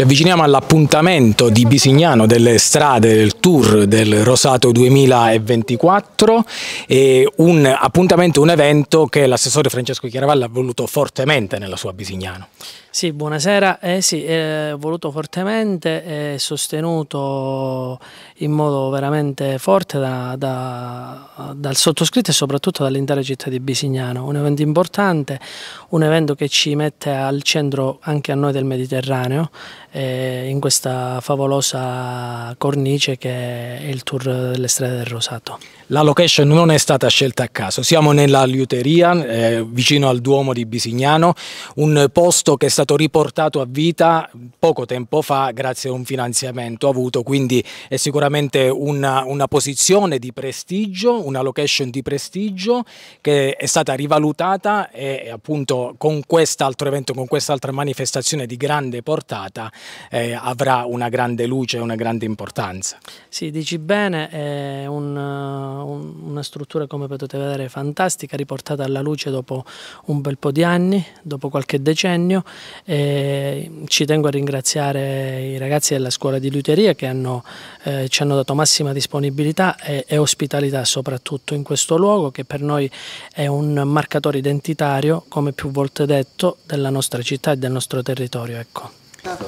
Ci avviciniamo all'appuntamento di Bisignano delle strade del Tour del Rosato 2024 un appuntamento, un evento che l'assessore Francesco Chiaravalla ha voluto fortemente nella sua Bisignano. Sì, buonasera. Eh, sì, eh, voluto fortemente e sostenuto in modo veramente forte da, da, dal sottoscritto e soprattutto dall'intera città di Bisignano. Un evento importante, un evento che ci mette al centro anche a noi del Mediterraneo eh, in questa favolosa cornice che è il tour delle strade del Rosato. La location non è stata scelta a caso, siamo nella liuteria eh, vicino al Duomo di Bisignano, un posto che è stato riportato a vita poco tempo fa grazie a un finanziamento avuto, quindi è sicuramente una, una posizione di prestigio, una location di prestigio che è stata rivalutata e appunto con quest'altro evento, con quest'altra manifestazione di grande portata eh, avrà una grande luce e una grande importanza. Sì, dici bene, è un, eh, un, una struttura come potete vedere fantastica, riportata alla luce dopo un bel po' di anni, dopo qualche decennio. Eh, ci tengo a ringraziare i ragazzi della scuola di liuteria che hanno, eh, ci hanno dato massima disponibilità e, e ospitalità soprattutto in questo luogo che per noi è un marcatore identitario, come più volte detto, della nostra città e del nostro territorio. Ecco.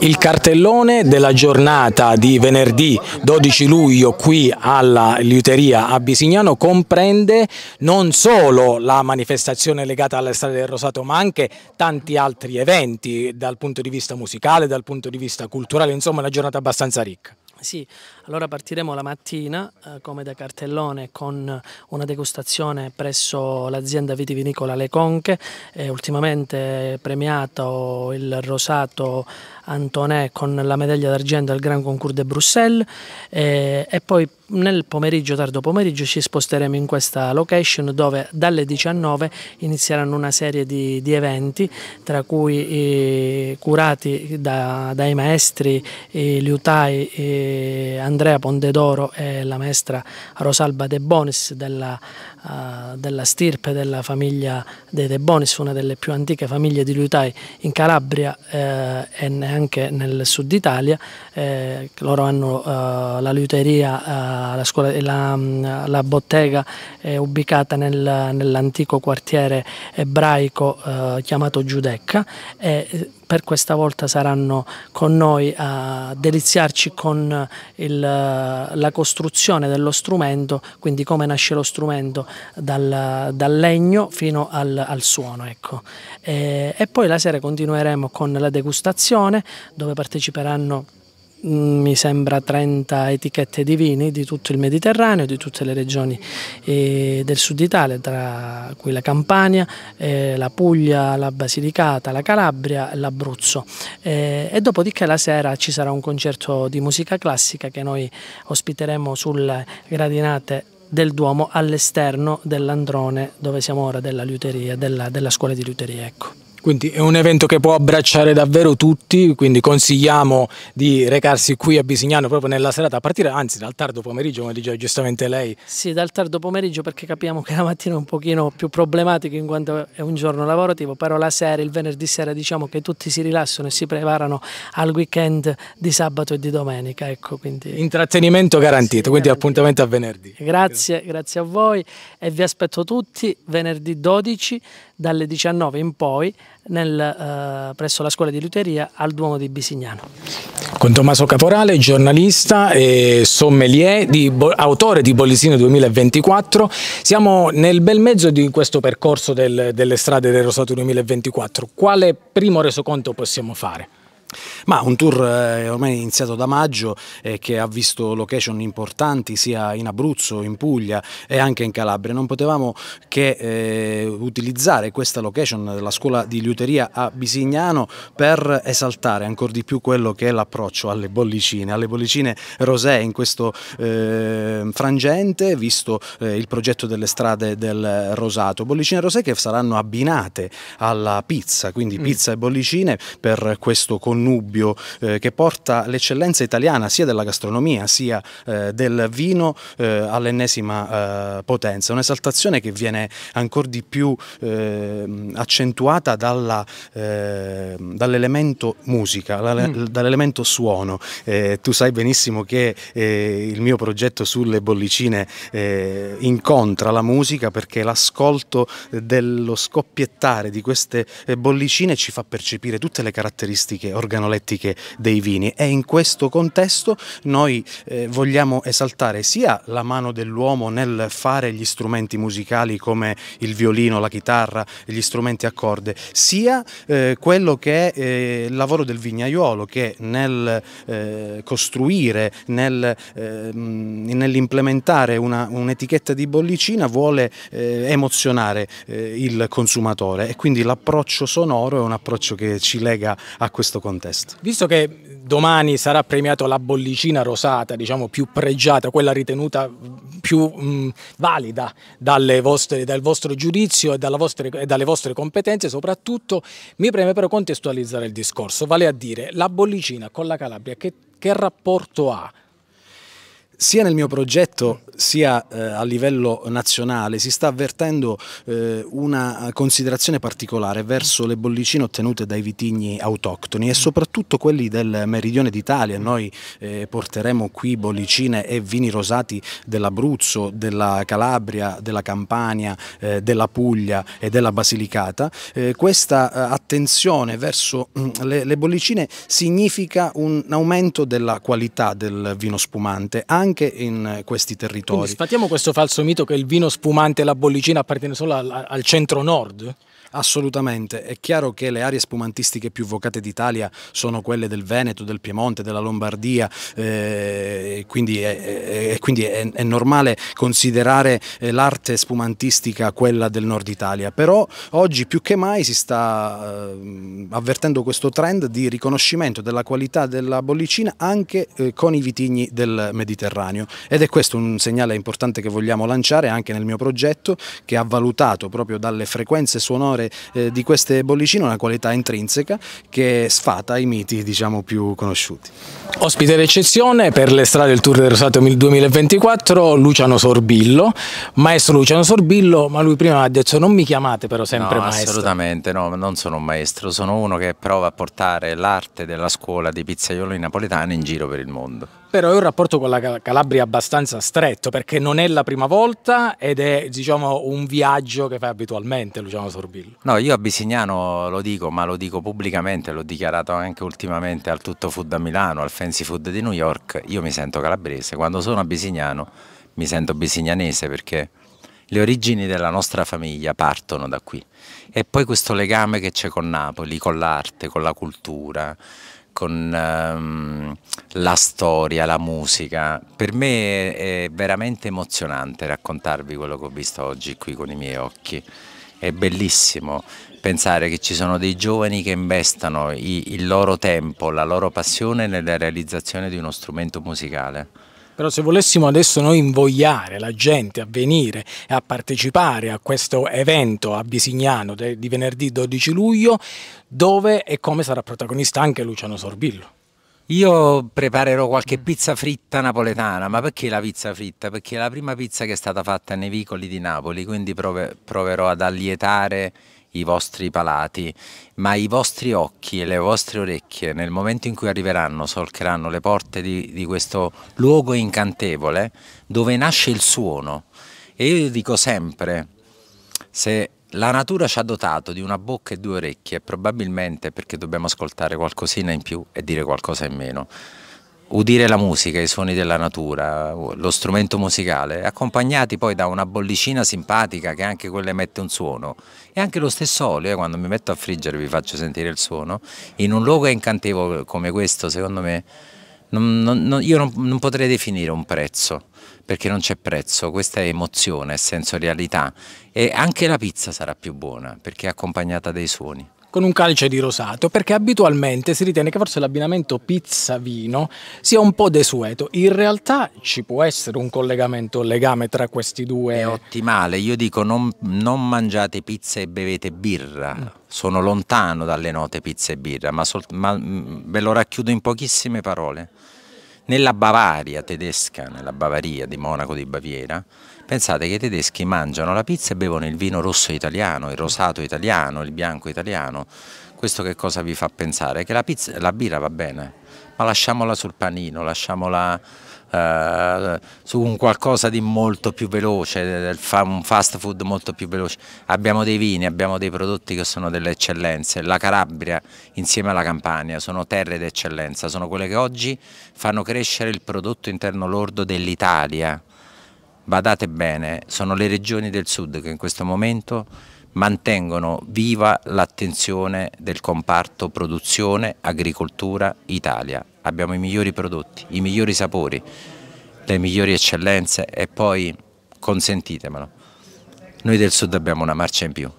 Il cartellone della giornata di venerdì 12 luglio qui alla liuteria a Bisignano comprende non solo la manifestazione legata alla strada del Rosato ma anche tanti altri eventi dal punto di vista musicale, dal punto di vista culturale, insomma una giornata abbastanza ricca. Sì, allora partiremo la mattina eh, come da cartellone con una degustazione presso l'azienda vitivinicola Le Conche, eh, ultimamente premiato il rosato Antonè con la medaglia d'argento al Gran Concours de Bruxelles eh, e poi nel pomeriggio, tardo pomeriggio ci sposteremo in questa location dove dalle 19 inizieranno una serie di, di eventi tra cui eh, curati da, dai maestri eh, liutai eh, Andrea Pondedoro e la maestra Rosalba De Bonis della eh, della stirpe della famiglia dei De Bonis, una delle più antiche famiglie di liutai in Calabria eh, e anche nel sud Italia. Eh, loro hanno uh, la liuteria, uh, eh, la, scuola, la, la, bottega è ubicata nel, nell'antico quartiere ebraico chiamato Giudecca e per questa volta saranno con noi a deliziarci con il, la costruzione dello strumento, quindi come nasce lo strumento, dal, dal legno fino al, al suono. Ecco. E, e poi la sera continueremo con la degustazione dove parteciperanno mm, mi sembra 30 etichette di vini di tutto il Mediterraneo, di tutte le regioni eh, del sud Italia, tra cui la Campania, eh, la Puglia, la Basilicata, la Calabria e l'Abruzzo. Eh, e dopodiché la sera ci sarà un concerto di musica classica che noi ospiteremo sulle gradinate del Duomo all'esterno dell'androne dove siamo ora, della, liuteria, della, della scuola di liuteria. Ecco. Quindi è un evento che può abbracciare davvero tutti, quindi consigliamo di recarsi qui a Bisignano proprio nella serata a partire, anzi dal tardo pomeriggio, come diceva giustamente lei. Sì, dal tardo pomeriggio perché capiamo che la mattina è un pochino più problematico in quanto è un giorno lavorativo, però la sera, il venerdì sera diciamo che tutti si rilassano e si preparano al weekend di sabato e di domenica. Ecco, quindi... Intrattenimento garantito, sì, quindi garantito. appuntamento a venerdì. Grazie, grazie a voi e vi aspetto tutti venerdì 12 dalle 19 in poi nel, eh, presso la scuola di Luteria al Duomo di Bisignano. Con Tommaso Caporale, giornalista e sommelier, di, autore di Bollisino 2024, siamo nel bel mezzo di questo percorso del, delle strade del Rosato 2024. Quale primo resoconto possiamo fare? Ma un tour eh, ormai iniziato da maggio eh, che ha visto location importanti sia in Abruzzo, in Puglia e anche in Calabria. Non potevamo che eh, utilizzare questa location della scuola di liuteria a Bisignano per esaltare ancora di più quello che è l'approccio alle bollicine, alle bollicine rosé in questo ehm, frangente, visto eh, il progetto delle strade del Rosato. Bollicine rosé che saranno abbinate alla pizza, quindi mm. pizza mm. e bollicine per questo connotato connubio eh, che porta l'eccellenza italiana sia della gastronomia sia eh, del vino eh, all'ennesima eh, potenza, un'esaltazione che viene ancora di più ehm, accentuata ehm, dall'elemento musica, mm. dall'elemento suono. Eh, tu sai benissimo che eh, il mio progetto sulle bollicine incontra la musica perché l'ascolto dello scoppiettare di queste bollicine ci fa percepire tutte le caratteristiche organiche organolettiche dei vini e in questo contesto noi eh, vogliamo esaltare sia la mano dell'uomo nel fare gli strumenti musicali come il violino, la chitarra, gli strumenti a corde, sia eh, quello che è eh, il lavoro del vignaiolo che nel eh, costruire, nel, ehm, nell'implementare un'etichetta di bollicina vuole eh, emozionare eh, il consumatore e quindi l'approccio sonoro è un approccio che ci lega a questo contesto contest. Visto che domani sarà premiato la bollicina rosata, diciamo più pregiata, quella ritenuta più mh, mm, valida vostre, dal vostro giudizio e, vostre, e dalle vostre competenze, soprattutto mi preme però contestualizzare il discorso, vale a dire la bollicina con la Calabria che, che rapporto ha? Sia nel mio progetto sia eh, a livello nazionale si sta avvertendo eh, una considerazione particolare verso le bollicine ottenute dai vitigni autoctoni e mm. soprattutto quelli del meridione d'Italia. Mm. Noi eh, porteremo qui bollicine e vini rosati dell'Abruzzo, della Calabria, della Campania, eh, della Puglia e della Basilicata. Eh, questa eh, attenzione verso mm, le, le bollicine significa un aumento della qualità del vino spumante anche in questi territori territori. Quindi sfattiamo questo falso mito che il vino spumante e la bollicina appartiene solo al, al centro nord? Assolutamente, è chiaro che le aree spumantistiche più vocate d'Italia sono quelle del Veneto, del Piemonte, della Lombardia, eh, quindi, è, è, quindi è, è normale considerare eh, l'arte spumantistica quella del nord Italia, però oggi più che mai si sta eh, avvertendo questo trend di riconoscimento della qualità della bollicina anche eh, con i vitigni del Mediterraneo ed è questo un segnale importante che vogliamo lanciare anche nel mio progetto che ha valutato proprio dalle frequenze sonore fare eh, di queste bollicine una qualità intrinseca che sfata i miti diciamo, più conosciuti. Ospite d'eccezione per le strade del Tour del Rosato 2024 Luciano Sorbillo, maestro Luciano Sorbillo, ma lui prima ha detto non mi chiamate però sempre no, maestro. Assolutamente, no, non sono un maestro, sono uno che prova a portare l'arte della scuola di pizzaioli napoletani in giro per il mondo però è un rapporto con la Calabria abbastanza stretto perché non è la prima volta ed è diciamo, un viaggio che fai abitualmente Luciano Sorbillo. No, io a Bisignano lo dico, ma lo dico pubblicamente, l'ho dichiarato anche ultimamente al Tutto Food a Milano, al Fancy Food di New York, io mi sento calabrese, quando sono a Bisignano mi sento bisignanese perché le origini della nostra famiglia partono da qui e poi questo legame che c'è con Napoli, con l'arte, con la cultura, con ehm, la storia, la musica. Per me è veramente emozionante raccontarvi quello che ho visto oggi qui con i miei occhi. È bellissimo pensare che ci sono dei giovani che investano i, il loro tempo, la loro passione nella realizzazione di uno strumento musicale. Però se volessimo adesso noi invogliare la gente a venire e a partecipare a questo evento a Bisignano di venerdì 12 luglio, dove e come sarà protagonista anche Luciano Sorbillo? Io preparerò qualche mm. pizza fritta napoletana, ma perché la pizza fritta? Perché è la prima pizza che è stata fatta nei vicoli di Napoli, quindi prove, proverò ad allietare i vostri palati, ma i vostri occhi e le vostre orecchie nel momento in cui arriveranno, solcheranno le porte di, di questo luogo incantevole dove nasce il suono. E io dico sempre, se la natura ci ha dotato di una bocca e due orecchie, probabilmente perché dobbiamo ascoltare qualcosina in più e dire qualcosa in meno udire la musica, i suoni della natura, lo strumento musicale, accompagnati poi da una bollicina simpatica che anche quella emette un suono. E anche lo stesso olio, eh, quando mi metto a friggere vi faccio sentire il suono, in un luogo incantevole come questo, secondo me, non, non, io non, non potrei definire un prezzo, perché non c'è prezzo, questa è emozione, è sensorialità. E anche la pizza sarà più buona, perché è accompagnata dai suoni con un calice di rosato, perché abitualmente si ritiene che forse l'abbinamento pizza-vino sia un po' desueto. In realtà ci può essere un collegamento, un legame tra questi due. È ottimale, io dico non, non mangiate pizza e bevete birra. No. Mm. Sono lontano dalle note pizza e birra, ma, sol, ma mm, ve lo racchiudo in pochissime parole. Nella Bavaria tedesca, nella Bavaria di Monaco di Baviera, Pensate che i tedeschi mangiano la pizza e bevono il vino rosso italiano, il rosato italiano, il bianco italiano. Questo che cosa vi fa pensare? Che la, pizza, la birra va bene, ma lasciamola sul panino, lasciamola eh, su un qualcosa di molto più veloce, un fast food molto più veloce. Abbiamo dei vini, abbiamo dei prodotti che sono delle eccellenze. La Calabria insieme alla Campania sono terre d'eccellenza, sono quelle che oggi fanno crescere il prodotto interno lordo dell'Italia badate bene, sono le regioni del sud che in questo momento mantengono viva l'attenzione del comparto produzione, agricoltura, Italia. Abbiamo i migliori prodotti, i migliori sapori, le migliori eccellenze e poi, consentitemelo, noi del sud abbiamo una marcia in più.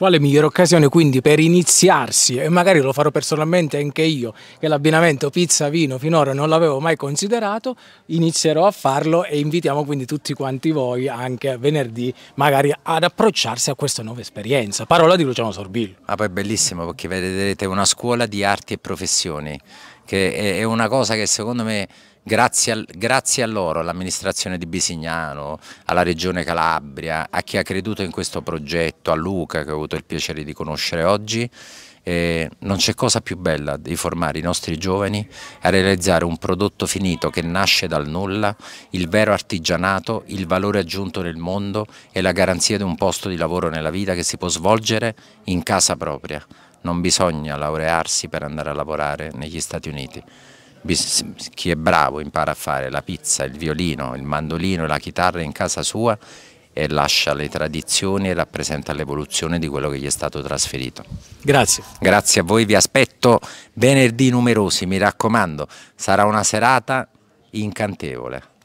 Quale migliore occasione quindi per iniziarsi e magari lo farò personalmente anche io che l'abbinamento pizza-vino finora non l'avevo mai considerato, inizierò a farlo e invitiamo quindi tutti quanti voi anche venerdì magari ad approcciarsi a questa nuova esperienza. Parola di Luciano Sorbillo. Ah, poi è bellissimo perché vedrete una scuola di arti e professioni che è una cosa che secondo me Grazie, al, grazie, a loro, all'amministrazione di Bisignano, alla regione Calabria, a chi ha creduto in questo progetto, a Luca che ho avuto il piacere di conoscere oggi, eh, non c'è cosa più bella di formare i nostri giovani a realizzare un prodotto finito che nasce dal nulla, il vero artigianato, il valore aggiunto nel mondo e la garanzia di un posto di lavoro nella vita che si può svolgere in casa propria. Non bisogna laurearsi per andare a lavorare negli Stati Uniti chi è bravo impara a fare la pizza, il violino, il mandolino, la chitarra in casa sua e lascia le tradizioni e rappresenta l'evoluzione di quello che gli è stato trasferito. Grazie. Grazie a voi, vi aspetto venerdì numerosi, mi raccomando, sarà una serata incantevole.